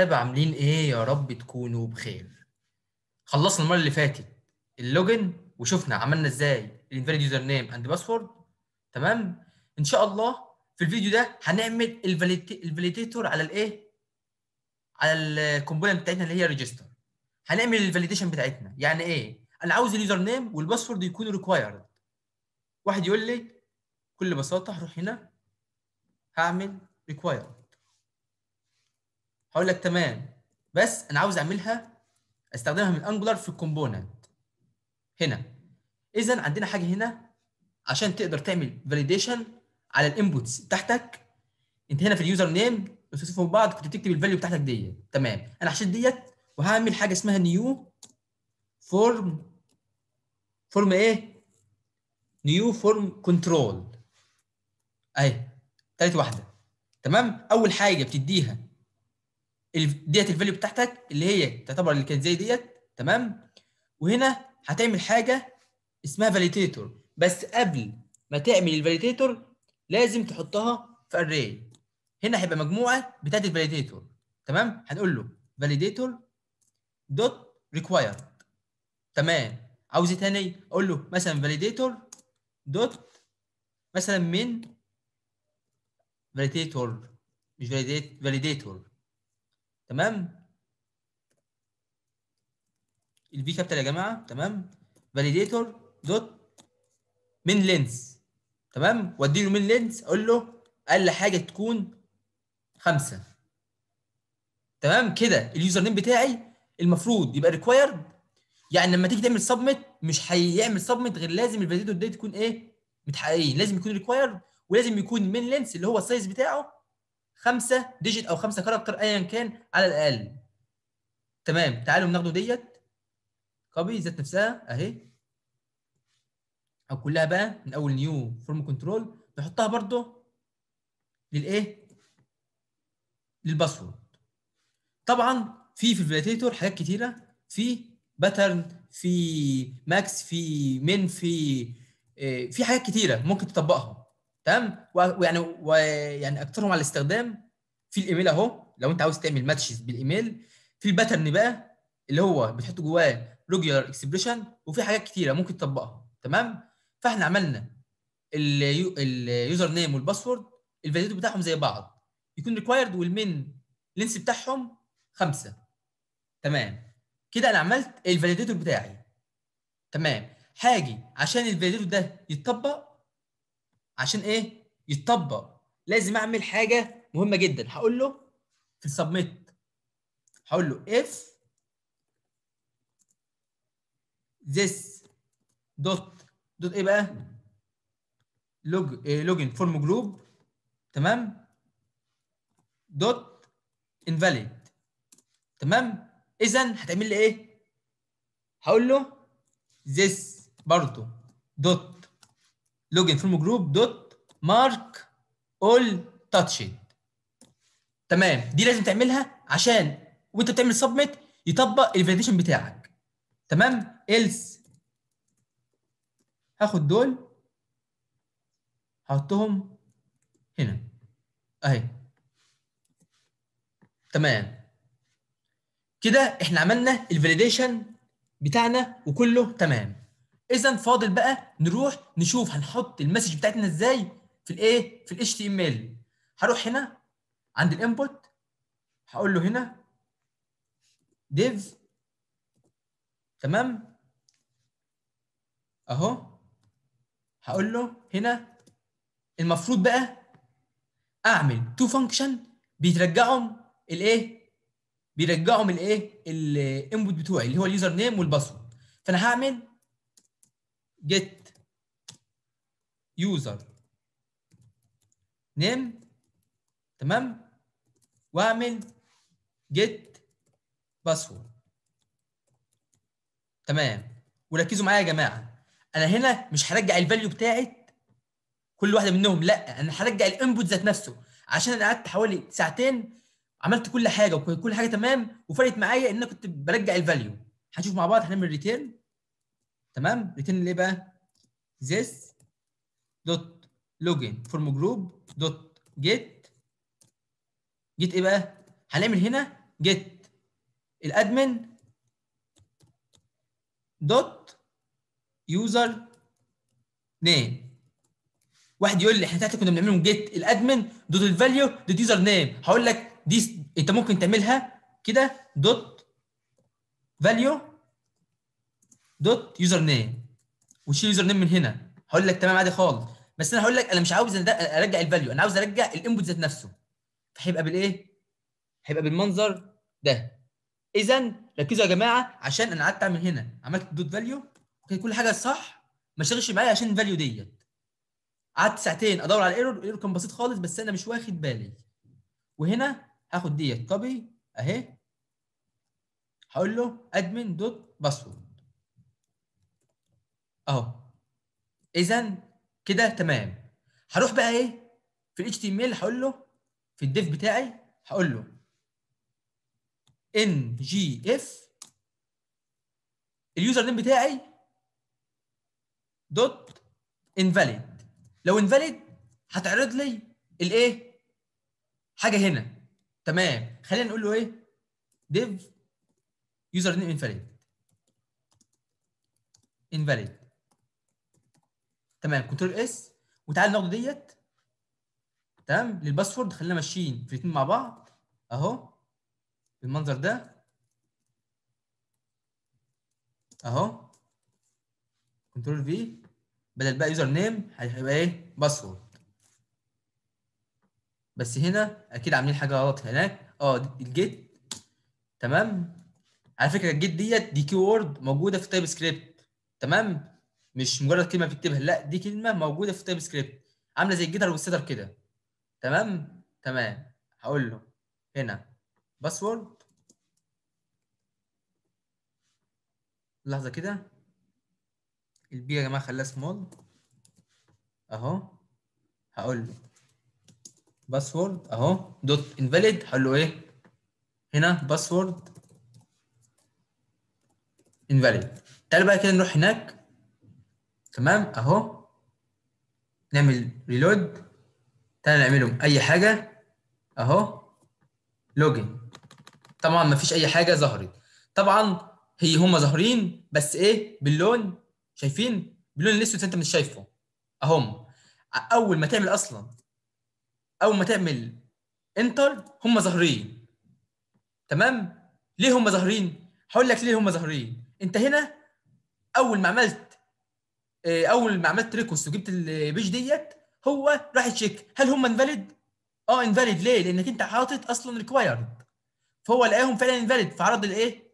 شباب عاملين ايه يا رب تكونوا بخير خلصنا المره اللي فاتت اللوجن وشفنا عملنا ازاي الانفاليد يوزر نيم اند باسورد تمام ان شاء الله في الفيديو ده هنعمل الفاليديتور على الايه على الكومبوننت بتاعتنا اللي هي ريجستر هنعمل الفاليديشن بتاعتنا يعني ايه انا عاوز اليوزر نيم والباسورد يكونوا ريكوايرد واحد يقول لي بكل بساطه هروح هنا هعمل ريكوايرد هقول لك تمام بس انا عاوز اعملها استخدمها من انجولار في الكومبوننت هنا اذا عندنا حاجه هنا عشان تقدر تعمل فاليديشن على الانبوتس بتاعتك انت هنا في اليوزر نيم فوق بعض كنت بتكتب الفاليو بتاعتك ديت تمام انا هشيل ديت وهعمل حاجه اسمها نيو فورم فورم ايه نيو فورم كنترول اهي تالت واحده تمام اول حاجه بتديها ديت الفاليو بتاعتك اللي هي تعتبر اللي كانت زي ديت تمام وهنا هتعمل حاجه اسمها فاليديتور بس قبل ما تعمل الفاليديتور لازم تحطها في اري هنا هيبقى مجموعه بتاعت الفاليديتور تمام هنقول له فاليديتور دوت ريكوايرد تمام عاوز إيه تاني اقول له مثلا فاليديتور دوت مثلا من فاليديتور مش فاليديتور تمام الفي كابيتال يا جماعه تمام فاليديتور دوت من لينز تمام وادي له من لينز اقول له اقل حاجه تكون خمسه تمام كده اليوزر نيم بتاعي المفروض يبقى ريكوايرد يعني لما تيجي تعمل سبميت مش هيعمل سبميت غير لازم الفاليديتور ده تكون ايه متحققين لازم يكون ريكوايرد ولازم يكون من لينس اللي هو السايز بتاعه خمسه ديجيت او خمسه كاركتر ايا كان على الاقل تمام تعالوا ناخده ديت كوبي ذات نفسها اهي او كلها بقى من اول نيو فورم كنترول نحطها برضو للايه للباسورد طبعا في في الفيليتيتور حاجات كتيره في باترن في ماكس في من في آه، في حاجات كتيره ممكن تطبقها تمام ويعني ويعني اكثرهم على الاستخدام في الايميل اهو لو انت عاوز تعمل ماتشز بالايميل في الباترن بقى اللي هو بتحط جواه ريجولار اكسبريشن وفي حاجات كتيره ممكن تطبقها تمام فاحنا عملنا اليوزر نيم والباسورد الفاليديتور بتاعهم زي بعض يكون ريكوايرد والمين لينس بتاعهم خمسه تمام كده انا عملت الفاليديتور بتاعي تمام هاجي عشان الفاليديتور ده يتطبق عشان ايه يتطبق لازم اعمل حاجه مهمه جدا هقول له في السبميت هقول له اف this دوت دوت ايه بقى لوج لوجن فورم جروب تمام دوت انفاليد تمام اذا هتعمل لي ايه هقول له this برضه دوت لوجن فورم جروب دوت مارك اول تاتشد تمام دي لازم تعملها عشان وانت بتعمل سبميت يطبق الفاليديشن بتاعك تمام ايلس هاخد دول هحطهم هنا اهي تمام كده احنا عملنا الفاليديشن بتاعنا وكله تمام اذا فاضل بقى نروح نشوف هنحط المسج بتاعتنا ازاي في الايه في الاتش تي ام ال هروح هنا عند الانبوت هقول له هنا ديف تمام اهو هقول له هنا المفروض بقى اعمل تو فانكشن بيترجعهم الايه بيرجعهم الايه الانبوت بتوعي اللي هو اليوزر نيم والباسورد فانا هعمل get user name تمام واعمل get password تمام وركزوا معايا يا جماعه انا هنا مش هرجع الفاليو بتاعت كل واحده منهم لا انا هرجع الانبوت ذات نفسه عشان انا قعدت حوالي ساعتين عملت كل حاجه وكل حاجه تمام وفرقت معايا ان انا كنت برجع الفاليو هنشوف مع بعض هنعمل ريتيرن تمام ريتن ليه بقى this dot login فورم group dot جيت جيت ايه بقى هنعمل هنا جيت الادمن دوت يوزر نيم واحد يقول لي احنا تحت كنا بنعملهم جيت الادمن دوت الفاليو دوت يوزر نيم هقول لك دي انت ممكن تعملها كده دوت فاليو دوت يوزر نيم وشيل يوزر نيم من هنا هقول لك تمام عادي خالص بس انا هقول لك انا مش عاوز ارجع الفاليو انا عاوز ارجع الانبوت ذات نفسه فهيبقى بالايه؟ هيبقى بالمنظر ده اذا ركزوا يا جماعه عشان انا قعدت اعمل هنا عملت دوت فاليو كل حاجه صح ما اشتغلش معايا عشان الفاليو ديت قعدت ساعتين ادور على الايرور الايرور كان بسيط خالص بس انا مش واخد بالي وهنا هاخد ديت كوبي اهي هقول له ادمن دوت باسورد اهو اذا كده تمام هروح بقى ايه في الاتش تي ام ال هقول له في الديف بتاعي هقول له ان جي اف اليوزر نيم بتاعي دوت انفاليد لو انفاليد هتعرض لي الايه حاجه هنا تمام خلينا نقول له ايه ديف يوزر نيم انفاليد انفاليد تمام كنترول اس وتعالى ناخد ديت تمام للباسورد خلينا ماشيين في الاثنين مع بعض اهو بالمنظر ده اهو كنترول في بدل بقى يوزر نيم هيبقى ايه باسورد بس هنا اكيد عاملين حاجه غلط هناك اه الجيت تمام على فكره الجيت ديت دي كي وورد موجوده في تايب سكريبت تمام مش مجرد كلمه بتكتبها لا دي كلمه موجوده في التايب سكريبت عامله زي الجيتر والستر كده تمام تمام هقول له هنا باسورد لحظه كده البي يا جماعه خليها سمول اهو هقول له باسورد اهو دوت انفاليد هقول له ايه هنا باسورد انفاليد تعالى بقى كده نروح هناك تمام اهو نعمل ريلود تعالى نعمله اي حاجه اهو لوجن طبعا مفيش اي حاجه ظهرت طبعا هي هم ظاهرين بس ايه باللون شايفين باللون الاسود انت مش شايفه اهم اول ما تعمل اصلا اول ما تعمل انتر هم ظاهرين تمام ليه هم ظاهرين هقول لك ليه هم ظاهرين انت هنا اول ما عملت آه، اول ما عملت ريكوست وجبت البيج ديت هو راح يتشيك هل هم انفاليد؟ اه انفاليد ليه؟ لانك انت حاطط اصلا ريكوايرد فهو لقاهم فعلا انفاليد فعرض الايه؟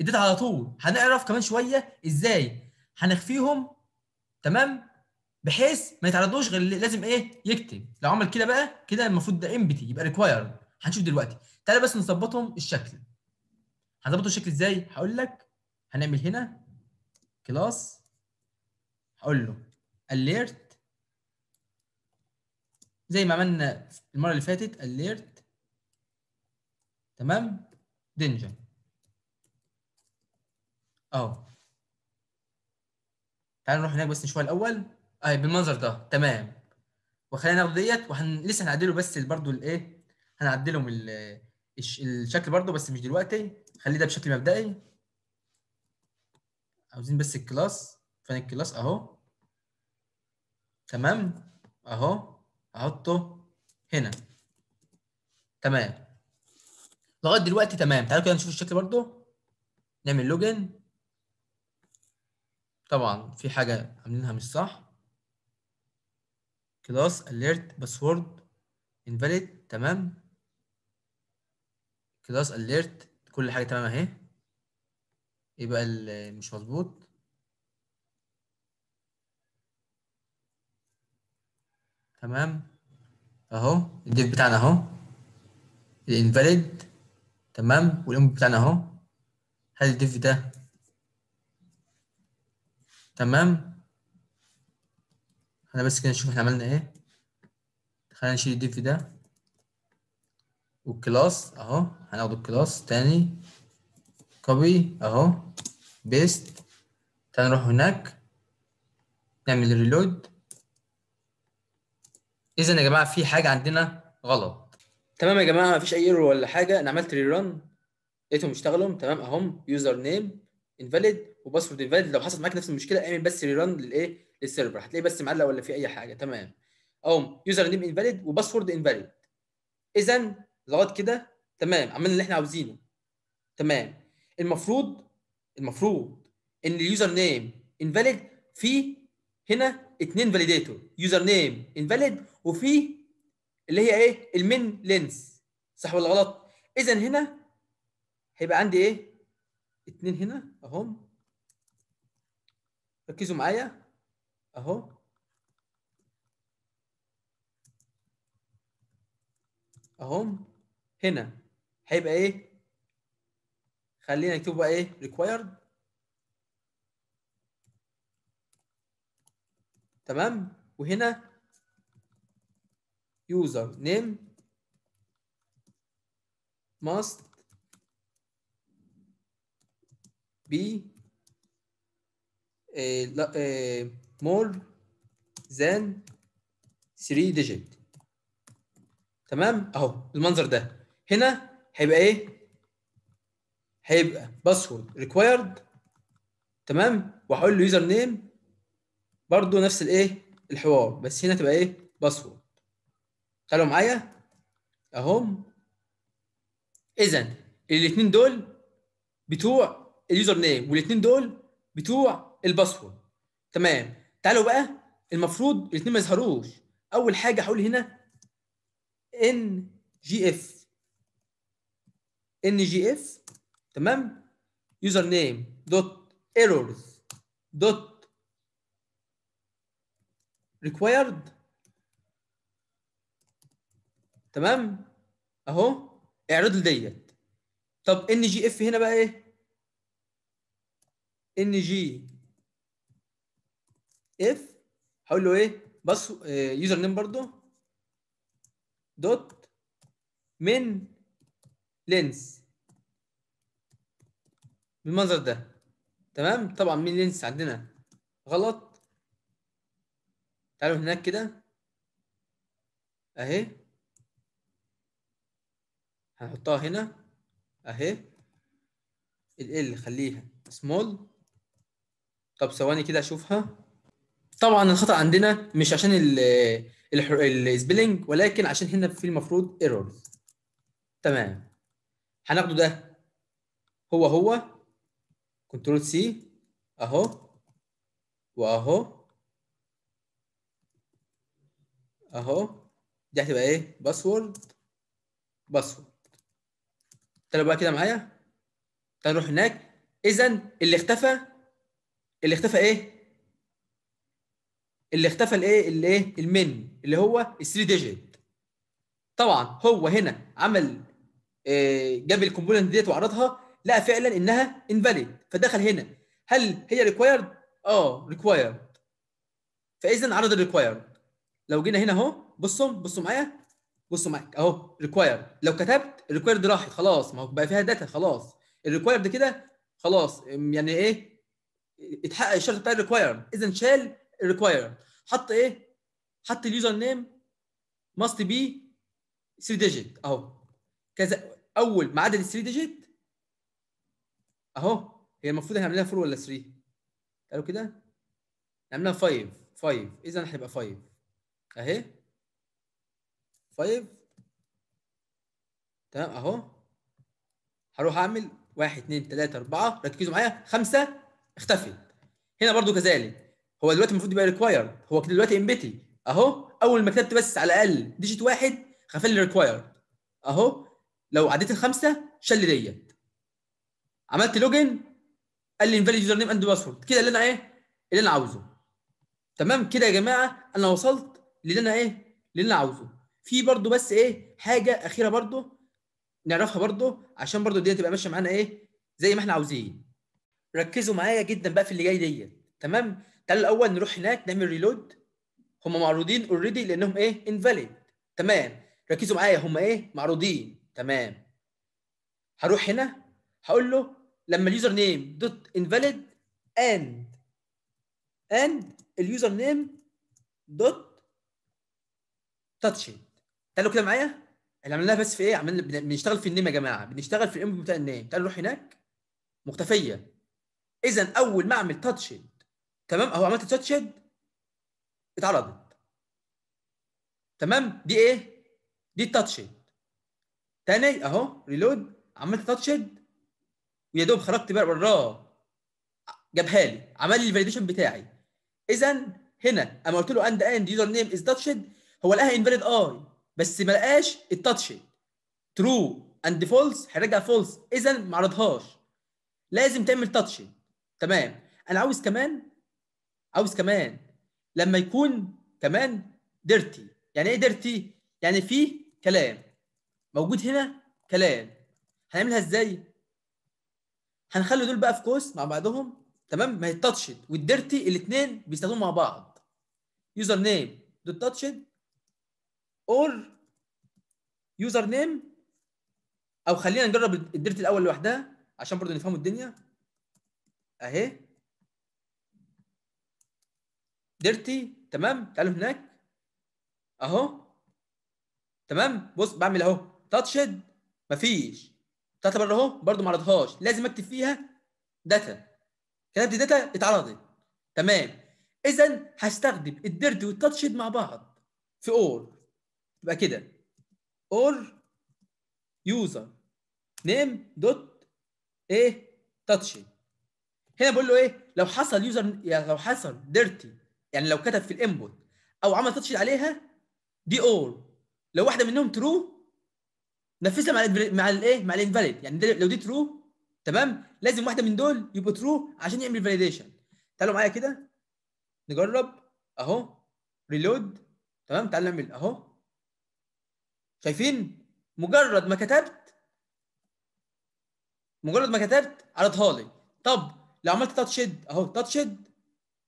الداتا على طول هنعرف كمان شويه ازاي هنخفيهم تمام بحيث ما يتعرضوش غير لازم ايه يكتب لو عمل كده بقى كده المفروض ده امبتي يبقى ريكوايرد هنشوف دلوقتي تعالى بس نظبطهم الشكل هنظبطه الشكل ازاي هقول لك هنعمل هنا كلاس هقول له alert زي ما عملنا المره اللي فاتت alert تمام danger اهو تعالوا نروح هناك بس نشوفها الاول اهي بالمنظر ده تمام وخلينا ناخد ديت وهن لسه هنعدله بس برضو الايه هنعدلهم الشكل برضو بس مش دلوقتي خليه ده بشكل مبدئي عاوزين بس الكلاس فانا الكلاس اهو تمام اهو احطه هنا تمام لغايه دلوقتي تمام تعالوا كده نشوف الشكل برضو نعمل لوجن طبعا في حاجه عاملينها مش صح كلاس alert باسورد invalid تمام كلاس alert كل حاجه تمام اهي يبقى مش مظبوط تمام اهو الديف بتاعنا اهو الانفاليد تمام والانبوت بتاعنا اهو هل الديف ده تمام انا بس كده نشوف احنا عملنا ايه خلينا نشيل الديف ده والكلاس اهو هناخد الكلاس تاني كوبي اهو بيست تعال نروح هناك نعمل ريلود اذا يا جماعه في حاجه عندنا غلط تمام يا جماعه مفيش اي ايرور ولا حاجه انا عملت ران لقيتهم اشتغلوا تمام اهم يوزر نيم انفاليد وباسورد انفاليد لو حصلت معاك نفس المشكله اعمل بس ران للايه للسيرفر هتلاقيه بس معلق ولا في اي حاجه تمام اهم يوزر نيم انفاليد وباسورد انفاليد اذا لغايه كده تمام عملنا اللي احنا عاوزينه تمام المفروض المفروض ان اليوزر نيم انفاليد في هنا اثنين فاليديتور يوزر نيم انفاليد وفي اللي هي ايه المين لينس صح ولا غلط اذا هنا هيبقى عندي ايه اثنين هنا اهم ركزوا معايا اهو اهم هنا هيبقى ايه خلينا نكتبه بقى ايه required تمام وهنا يوزر نيم ماست بي مور ذان 3 digit تمام اهو المنظر ده هنا هيبقى ايه هيبقى باسورد ريكوايرد تمام وهقول له يوزر نيم برضو نفس الايه الحوار بس هنا تبقى ايه باسورد تعالوا معايا اهم اذا الاثنين دول بتوع اليوزر نيم والاثنين دول بتوع الباسورد تمام تعالوا بقى المفروض الاثنين ما يظهروش اول حاجه هقول هنا ان جي اف ان جي اف تمام يوزر نيم دوت ايرورز دوت ريكوايرد تمام اهو اعرض لي ديت طب ان جي اف هنا بقى ايه ان جي اف هقول له ايه بس يوزر نيم برضو دوت من لينس بالمنظر ده تمام طبعا من لينس عندنا غلط تعالوا هناك كده اهي هنحطها هنا اهي ال خليها سمول طب ثواني كده اشوفها طبعا الخطا عندنا مش عشان ال السبيلنج ولكن عشان هنا في المفروض ايرور تمام هناخده ده هو هو كنترول سي اهو واهو اهو دي هتبقى ايه باسورد باسورد تعالوا بقى كده معايا تعالوا نروح هناك اذا اللي اختفى اللي اختفى ايه اللي اختفى الايه اللي ايه المن اللي هو ال 3 ديجيت طبعا هو هنا عمل إيه جاب الكومبوننت ديت وعرضها لقى فعلا انها انفاليد فدخل هنا هل هي ريكوايرد اه ريكوايرد فاذا عرض الريكوايرد لو جينا هنا اهو بصوا بصوا معايا بصوا معاك اهو ريكوايرد لو كتبت الريكوايرد راحت خلاص ما هو بقى فيها داتا خلاص الريكوايرد كده خلاص يعني ايه اتحقق الشرط بتاع الريكوايرد اذا شال الريكوايرد حط ايه حط اليوزر نيم ماست بي 3 ديجيت اهو كذا اول ما عدد ال 3 ديجيت اهو هي المفروض احنا عاملينها 4 ولا 3 قالوا كده نعملها 5 5 اذا هيبقى 5 اهي 5 تمام اهو هروح اعمل 1 2 3 4 ركزوا معايا 5 اختفت هنا برضو كذلك هو دلوقتي المفروض يبقى ريكوايرد هو كده دلوقتي امبتي اهو اول ما كتبت بس على الاقل ديجيت واحد خفل لي ريكوايرد اهو لو عديت الخمسه شال لي ديت عملت لوجن قال لي انفاليد يوزر نيم اند باسورد كده اللي انا ايه اللي انا عاوزه تمام كده يا جماعه انا وصلت اللي انا ايه اللي انا عاوزه في برضو بس ايه حاجه اخيره برضو نعرفها برضو عشان برضو الدنيا تبقى ماشيه معانا ايه زي ما احنا عاوزين ركزوا معايا جدا بقى في اللي جاي ديت تمام تعالوا الاول نروح هناك نعمل ريلود هم معروضين اوريدي لانهم ايه انفاليد تمام ركزوا معايا هم ايه معروضين تمام هروح هنا هقول له لما اليوزر نيم دوت انفاليد اند اند اليوزر نيم دوت هيد قال له كده معايا اللي عملناه بس في ايه عملنا بنشتغل في النيم يا جماعه بنشتغل في الانبوت بتاع النيم قال له روح هناك مختفيه اذا اول ما اعمل هيد تمام اهو عملت هيد اتعرضت تمام دي ايه دي هيد تاني اهو ريلود عملت هيد ويا دوب خرجت بقى براه جابها لي عمل لي الفاليديشن بتاعي اذا هنا اما قلت له اند اند يوزر نيم از هيد هو لقاها انفاليد اي بس ما لقاش التاتش ترو اند فولس هيرجع فولس اذا ما عرضهاش لازم تعمل تاتش تمام انا عاوز كمان عاوز كمان لما يكون كمان ديرتي يعني ايه ديرتي يعني فيه كلام موجود هنا كلام هنعملها ازاي هنخلي دول بقى في كوس مع بعضهم تمام ما هي التاتشد والديرتي الاثنين بيستخدموا مع بعض يوزر نيم دوت تاتشد اور يوزر نيم او خلينا نجرب الديرت الاول لوحدها عشان برضو نفهموا الدنيا اهي ديرتي تمام تعالوا هناك اهو تمام بص بعمل اهو تاتشد مفيش تاتا بره اهو برضو ما عرضهاش لازم اكتب فيها داتا كتبت داتا اتعرضت تمام اذا هستخدم الديرتي والتاتشد مع بعض في اور تبقى كده or user name dot ايه touching هنا بقول له ايه لو حصل يوزر يعني لو حصل ديرتي يعني لو كتب في الانبوت او عمل تاتش عليها دي اور لو واحده منهم ترو نفذها مع الـ مع الايه مع الانفاليد يعني دي لو دي ترو تمام لازم واحده من دول يبقى ترو عشان يعمل فاليديشن تعالوا معايا كده نجرب اهو ريلود تمام تعال نعمل اهو شايفين مجرد ما كتبت مجرد ما كتبت عرضها لي طب لو عملت تاتش اهو تاتش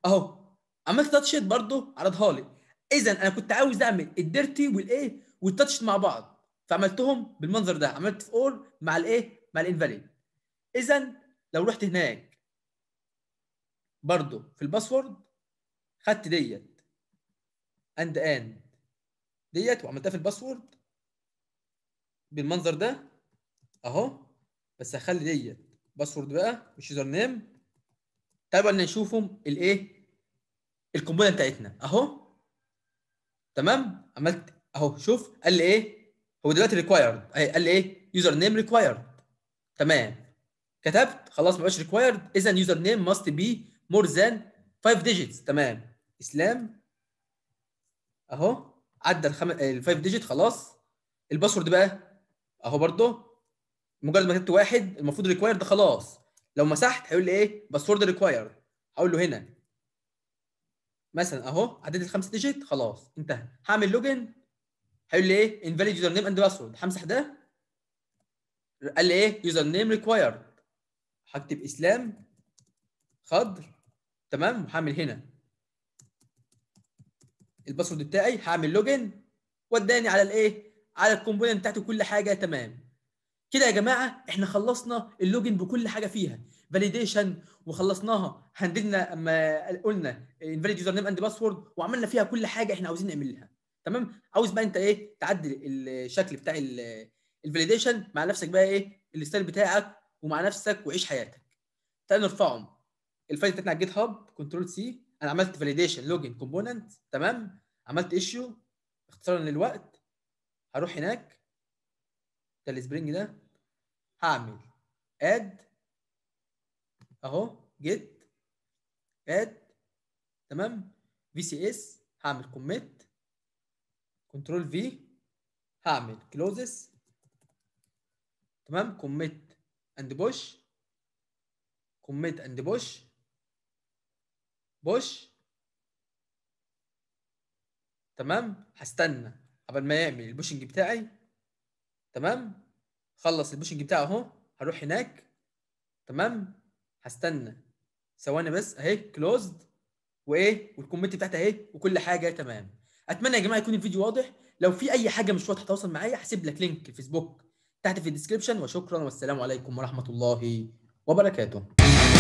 اهو عملت تاتش برضه عرضها لي اذا انا كنت عاوز اعمل الديرتي والايه والتاتش مع بعض فعملتهم بالمنظر ده عملت في مع الايه مع الانفاليد اذا لو رحت هناك برضه في الباسورد خدت ديت اند اند ديت وعملتها في الباسورد بالمنظر ده اهو بس هخلي ديت باسورد بقى واليوزر نيم طبعا نشوفهم الايه الكومبوننت بتاعتنا اهو تمام عملت اهو شوف قال لي ايه هو دلوقتي ريكوايرد قال لي ايه يوزر نيم ريكوايرد تمام كتبت خلاص ما بقاش ريكوايرد اذا يوزر نيم ماست بي مور ذان 5 ديجيتس تمام اسلام اهو عدى ال 5 ديجيت خلاص الباسورد بقى اهو برضو مجرد ما كتبت واحد المفروض ريكوايرد ده خلاص لو مسحت هيقول لي ايه باسورد ريكوايرد هقول له هنا مثلا اهو عدد الخمس ديجيت خلاص انتهى هعمل لوجن هيقول لي ايه انفاليد يوزر نيم اند باسورد همسح ده قال لي ايه يوزر نيم ريكوايرد هكتب اسلام خضر تمام وهعمل هنا الباسورد بتاعي هعمل لوجن وداني على الايه على الكومبوننت بتاعته كل حاجه تمام كده يا جماعه احنا خلصنا اللوجن بكل حاجه فيها فاليديشن وخلصناها هندلنا اما قلنا انفاليد يوزر نيم اند باسورد وعملنا فيها كل حاجه احنا عاوزين نعملها تمام عاوز بقى انت ايه تعدل الشكل بتاع الفاليديشن مع نفسك بقى ايه الستايل بتاعك ومع نفسك وعيش حياتك تعالى نرفعهم الفايل بتاعتنا على الجيت هاب كنترول سي انا عملت فاليديشن لوجن كومبوننت تمام عملت ايشيو اختصارا للوقت هروح هناك ده السبرينج ده هعمل اد اهو جيت اد تمام في سي اس هعمل كوميت كنترول في هعمل كلوزس تمام كوميت اند بوش كوميت اند بوش بوش تمام هستنى قبل ما يعمل البوشنج بتاعي تمام خلص البوشنج بتاعه اهو هروح هناك تمام هستنى ثواني بس اهي كلوزد وايه والكومنت بتاعتي اهي وكل حاجه تمام اتمنى يا جماعه يكون الفيديو واضح لو في اي حاجه مش واضحه تواصل معايا هسيب لك لينك الفيسبوك تحت في الديسكربشن وشكرا والسلام عليكم ورحمه الله وبركاته